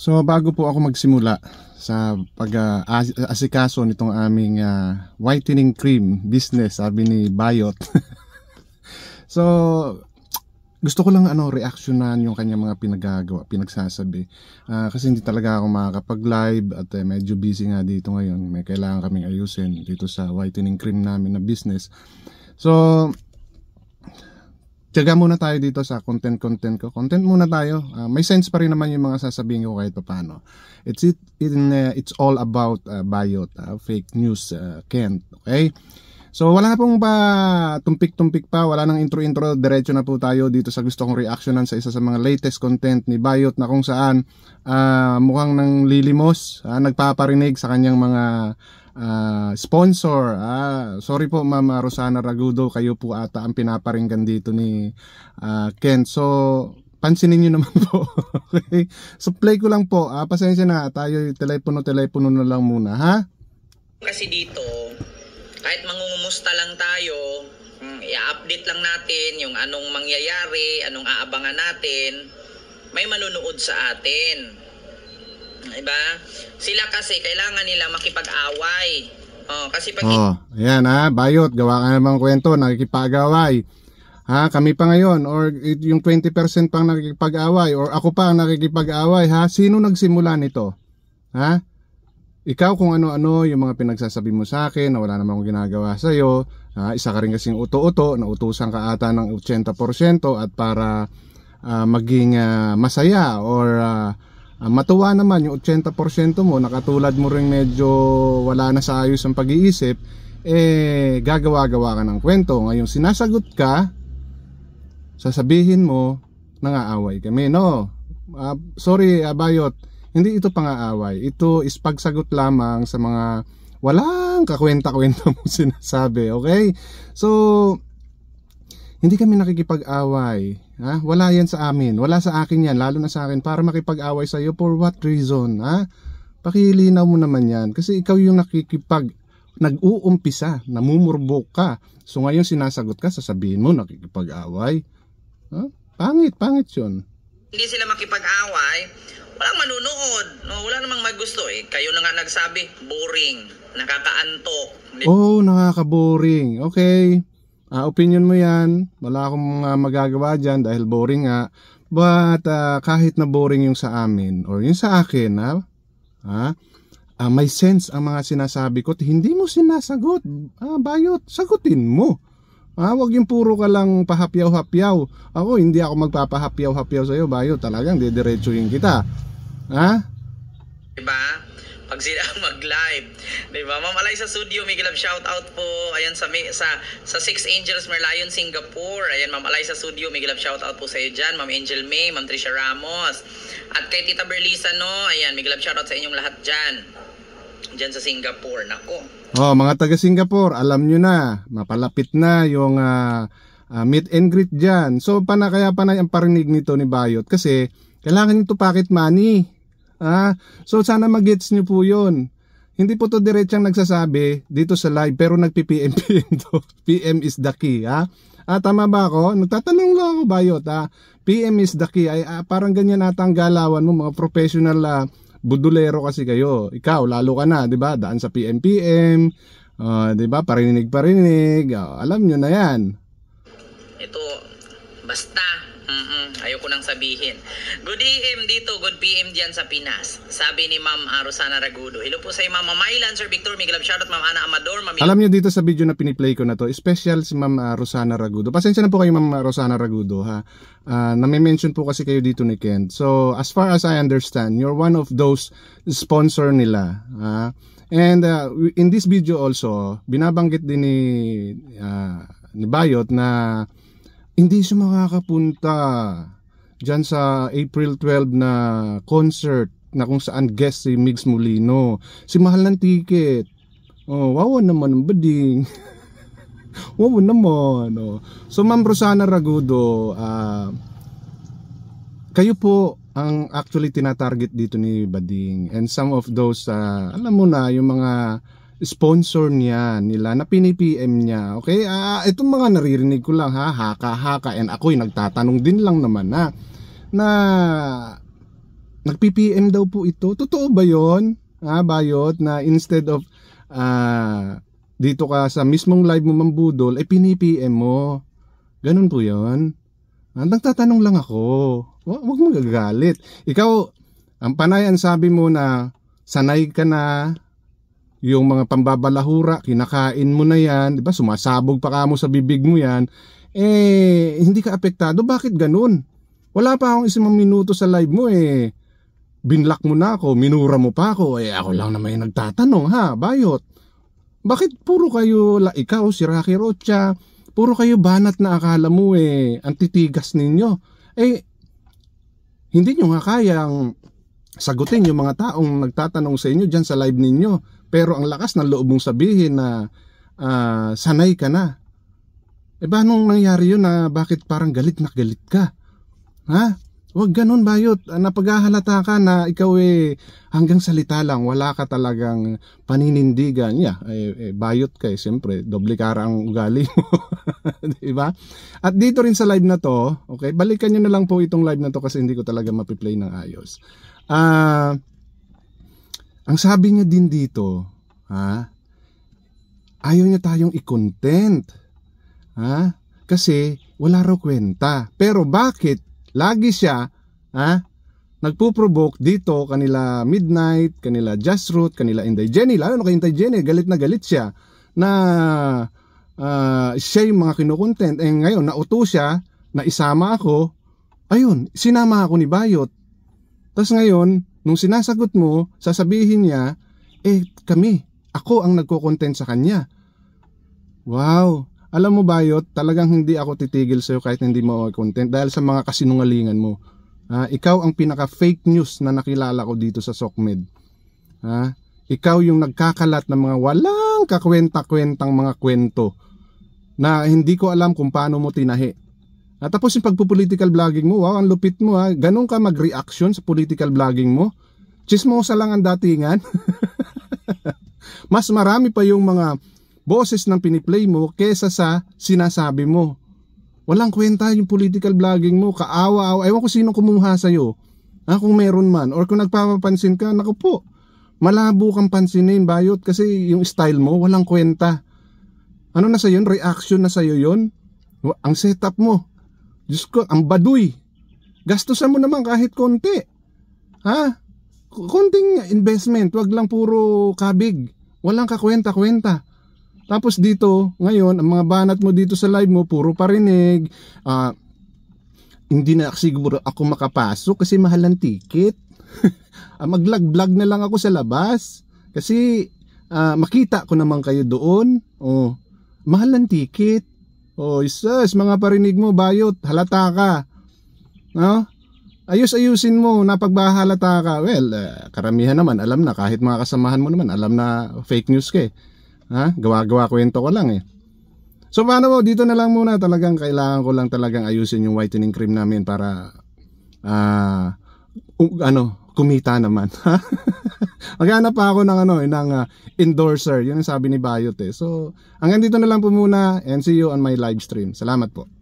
So bago po ako magsimula sa pag-asikaso uh, nitong aming uh, whitening cream business, sabi ni Bayot. so gusto ko lang ano reactionan yung kanya mga pinagagawa, pinagsasabi. Uh, kasi hindi talaga ako makakapag-live at eh, medyo busy nga dito ngayon. May kailangan kaming ayusin dito sa whitening cream namin na business. So Tiyaga muna tayo dito sa content-content ko. Content muna tayo. Uh, may sense pa rin naman yung mga sasabihin ko kahit paano. It's, it, in, uh, it's all about uh, bayot, uh, fake news, uh, Kent. Okay? So wala na pong pa tumpik-tumpik pa, wala nang intro-intro, diretso na po tayo dito sa gusto kong reactionan sa isa sa mga latest content ni Bayot na kung saan uh, mukhang nang lilimos, uh, nagpaparinig sa kanyang mga uh, sponsor. Ah, sorry po Ma'am Rosana Ragudo, kayo po ata ang pinaparinggan dito ni uh, ah, Ken. So, pansinin niyo naman po. okay. So play ko lang po. Ah, pasensya na tayo, telepono-telepono na lang muna, ha? Kasi dito, kahit mangungumusta lang tayo, hmm, i-update lang natin yung anong mangyayari, anong aabangan natin, may manunood sa atin. Diba? Sila kasi kailangan nila makipag-away. Oh, kasi pag Oh, ayan ha, bayot, gawa ka namang kwento, nakikipag-away. Ha, kami pa ngayon or yung 20% pang nakikipag-away or ako pa ang nakikipag-away ha. Sino nagsimula nito? Ha? Ikaw kung ano-ano yung mga pinagsasabi mo sa akin na wala namang ginagawa sa iyo, ha? isa ka rin kasing uto-uto, nautusan ka ata ng 80% at para uh, maging uh, masaya or uh, uh, matuwa naman yung 80% mo nakatulad mo rin medyo wala na sa ayos ang pag-iisip eh gagawa-gawa ka ng kwento ngayon sinasagot ka sasabihin mo nangaaway kami no uh, sorry abayot ah, hindi ito pangaaway ito is pagsagot lamang sa mga walang kakwenta-kwenta mong sinasabi okay so hindi kami nakikipag-away. Ha? Wala yan sa amin. Wala sa akin yan. Lalo na sa akin. Para makipag-away sa iyo. For what reason? Ha? Pakilinaw mo naman yan. Kasi ikaw yung nakikipag nag-uumpisa, namumurbok ka. So ngayon sinasagot ka, sasabihin mo nakikipag-away. Huh? Pangit, pangit yun. Hindi sila makipag-away, walang manunood. No, wala namang magusto eh. Kayo na nga nagsabi, boring, nakakaantok. Oo, oh, nakaka-boring. Okay. Uh, opinion mo yan. Wala akong uh, magagawa dyan dahil boring nga. But uh, kahit na boring yung sa amin or yung sa akin, ha? ha? Uh, may sense ang mga sinasabi ko. Hindi mo sinasagot. Ah, bayot, sagutin mo. Ah, wag yung puro ka lang pahapyaw-hapyaw. Ako, hindi ako magpapahapyaw-hapyaw sa iyo, bayo. Talagang didiretsuhin kita. Ha? Diba? pag sila mag-live. Di Ma'am Alay sa studio, may gilab shout out po. Ayan sa sa sa Six Angels Merlion Singapore. Ayan Ma'am Alay sa studio, may gilab shout out po sa iyo diyan. Ma'am Angel May, Ma'am Trisha Ramos. At kay Tita Berlisa no, ayan, may gilab shout out sa inyong lahat diyan. Diyan sa Singapore, nako. Oh, mga taga Singapore, alam nyo na, mapalapit na yung uh, uh, meet and greet dyan. So, pana, kaya panay ang parinig nito ni Bayot kasi kailangan nito to pocket money. Ah, so sana magets niyo po 'yon. Hindi po to diretsang nagsasabi dito sa live pero nagpi-PM PM to. PM is the key, ha? Ah, tama ba ako? Nagtatanong lang ako, Bayot, ha? PM is the key. Ay, ah, parang ganyan ata ang galawan mo, mga professional ah, budulero kasi kayo. Ikaw, lalo ka na, di ba? Daan sa PM-PM, uh, ah, di ba? Parinig-parinig. Uh, ah, alam nyo na yan. Ito, basta Mm, ayoko nang sabihin. Good AM dito, good PM diyan sa Pinas. Sabi ni Ma'am ah, Rosana Ragudo. Hello po sa iyo, Ma'am Mylan, Sir Victor, Miguel Shoutout, Ma'am Ana Amador, Ma'am Alam niyo dito sa video na piniplay ko na to, special si Ma'am ah, Rosana Ragudo. Pasensya na po kayo Ma'am ah, Rosana Ragudo ha. Uh, nami-mention po kasi kayo dito ni Ken. So, as far as I understand, you're one of those sponsor nila. Ha? and uh, in this video also, binabanggit din ni uh, ni Bayot na hindi siya makakapunta dyan sa April 12 na concert na kung saan guest si Migs Mulino. Si mahal ng ticket. Oh, wawa naman ang bading. wawa naman. Oh. So Ma'am Rosana Ragudo, uh, kayo po ang actually tinatarget dito ni Bading and some of those uh, alam mo na yung mga sponsor niya nila na pini-PM niya okay uh, itong mga naririnig ko lang ha haka haka and ako'y nagtatanong din lang naman na na nagpi-PM daw po ito totoo ba yon ha bayot na instead of uh, dito ka sa mismong live mo mambudol eh pini-PM mo ganun po yon nagtatanong lang ako Huwag mo gagalit ikaw ang panayan sabi mo na sanay ka na yung mga pambabalahura, kinakain mo na yan, di ba? Sumasabog pa ka mo sa bibig mo yan. Eh, hindi ka apektado. Bakit ganun? Wala pa akong isang minuto sa live mo eh. Binlock mo na ako, minura mo pa ako. Eh, ako lang naman yung nagtatanong ha, bayot. Bakit puro kayo, la, ikaw, si Rocky Rocha, puro kayo banat na akala mo eh, ang titigas ninyo. Eh, hindi nyo nga kayang sagutin yung mga taong nagtatanong sa inyo dyan sa live ninyo. Pero ang lakas ng loob mong sabihin na uh, sanay ka na. E ba nung nangyari yun na bakit parang galit na galit ka? Ha? Huwag ganun bayot, ah, napaghahalata ka na ikaw eh hanggang salita lang, wala ka talagang paninindigan. Yeah, eh, eh, bayot ka eh, siyempre, doble kara ang ugali mo. diba? At dito rin sa live na to, okay, balikan nyo na lang po itong live na to kasi hindi ko talaga mapiplay ng ayos. Ah, uh, ang sabi niya din dito, ha, ayaw niya tayong i-content. Ha? Kasi wala raw kwenta. Pero bakit Lagi siya, ha? Nagpuprovoke dito kanila Midnight, kanila Just Root, kanila Inday Jenny. Lalo na kay Inday galit na galit siya na uh, siya yung mga kinukontent. Eh ngayon, nauto siya na isama ako. Ayun, sinama ako ni Bayot. Tapos ngayon, nung sinasagot mo, sasabihin niya, eh kami, ako ang nagko-content sa kanya. Wow, alam mo ba yot, talagang hindi ako titigil sa'yo kahit hindi mo ako content dahil sa mga kasinungalingan mo. Uh, ikaw ang pinaka fake news na nakilala ko dito sa SOCMED. Uh, ikaw yung nagkakalat ng mga walang kakwenta-kwentang mga kwento na hindi ko alam kung paano mo tinahi. At tapos yung pagpo-political vlogging mo, wow, ang lupit mo ha. Ganun ka mag-reaction sa political vlogging mo. Chismosa lang ang datingan. Mas marami pa yung mga boses ng piniplay mo kesa sa sinasabi mo. Walang kwenta yung political vlogging mo, kaawa-awa. Ewan ko sino kumuha sa'yo. Ah, kung meron man. Or kung nagpapapansin ka, naku po, malabo kang pansinin, bayot. Kasi yung style mo, walang kwenta. Ano na sa'yo yun? Reaction na sa'yo yun? Ang setup mo. Diyos ko, ang baduy. Gastusan mo naman kahit konti. Ha? Konting investment, wag lang puro kabig. Walang kakwenta-kwenta. Tapos dito, ngayon, ang mga banat mo dito sa live mo, puro parinig. Uh, hindi na siguro ako makapasok kasi mahal ang ticket. Ah, mag vlog na lang ako sa labas. Kasi uh, makita ko naman kayo doon. Oh, mahal ang ticket. Oh, isus, mga parinig mo, bayot, halata ka. No? Ayos-ayusin mo, napagbahalata ka. Well, uh, karamihan naman, alam na, kahit mga kasamahan mo naman, alam na fake news ka eh. Ha? Gawa-gawa kwento ko lang eh. So paano mo dito na lang muna talagang kailangan ko lang talagang ayusin yung whitening cream namin para ah uh, ano, kumita naman. Maghanap pa ako ng ano, eh, ng uh, endorser. Yun ang sabi ni Bayot eh. So, hanggang dito na lang po muna and see you on my live stream. Salamat po.